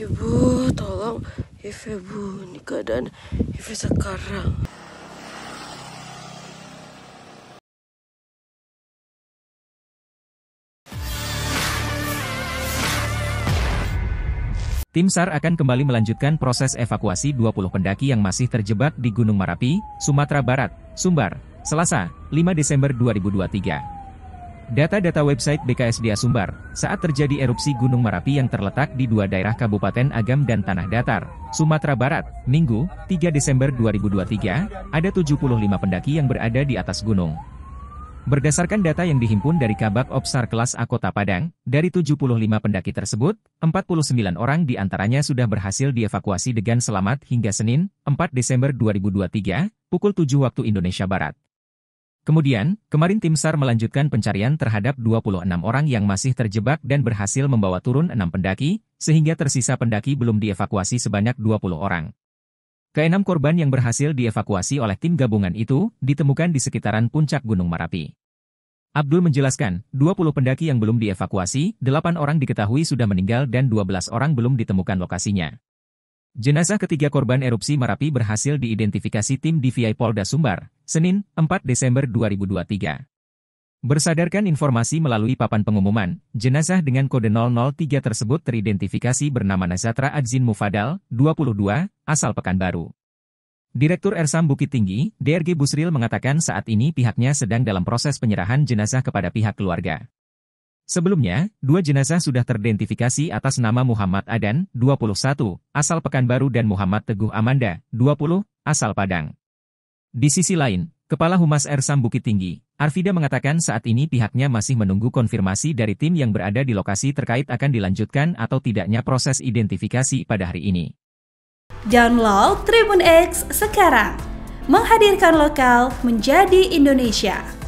ibu ya tolong Ife bu ini keadaan Ife sekarang Tim SAR akan kembali melanjutkan proses evakuasi 20 pendaki yang masih terjebak di Gunung Marapi, Sumatera Barat, Sumbar, Selasa, 5 Desember 2023. Data-data website BKSDA Sumbar, saat terjadi erupsi Gunung Merapi yang terletak di dua daerah Kabupaten Agam dan Tanah Datar, Sumatera Barat, Minggu, 3 Desember 2023, ada 75 pendaki yang berada di atas gunung. Berdasarkan data yang dihimpun dari Kabak Opsar Kelas A Kota Padang, dari 75 pendaki tersebut, 49 orang diantaranya sudah berhasil dievakuasi dengan selamat hingga Senin, 4 Desember 2023, pukul 7 waktu Indonesia Barat. Kemudian, kemarin tim SAR melanjutkan pencarian terhadap 26 orang yang masih terjebak dan berhasil membawa turun 6 pendaki, sehingga tersisa pendaki belum dievakuasi sebanyak 20 orang. Keenam korban yang berhasil dievakuasi oleh tim gabungan itu ditemukan di sekitaran puncak Gunung Marapi. Abdul menjelaskan, 20 pendaki yang belum dievakuasi, 8 orang diketahui sudah meninggal dan 12 orang belum ditemukan lokasinya. Jenazah ketiga korban erupsi Merapi berhasil diidentifikasi tim DVI Polda Sumbar, Senin, 4 Desember 2023. Bersadarkan informasi melalui papan pengumuman, jenazah dengan kode 003 tersebut teridentifikasi bernama Nazatra Adzin Mufadal, 22, asal Pekanbaru. Direktur Ersam Bukit Tinggi, DRG Busril mengatakan saat ini pihaknya sedang dalam proses penyerahan jenazah kepada pihak keluarga. Sebelumnya, dua jenazah sudah teridentifikasi atas nama Muhammad Adan, 21, asal Pekanbaru dan Muhammad Teguh Amanda, 20, asal Padang. Di sisi lain, Kepala Humas Ersam Bukit Tinggi, Arvida mengatakan saat ini pihaknya masih menunggu konfirmasi dari tim yang berada di lokasi terkait akan dilanjutkan atau tidaknya proses identifikasi pada hari ini. Download Tribun X sekarang, menghadirkan lokal menjadi Indonesia.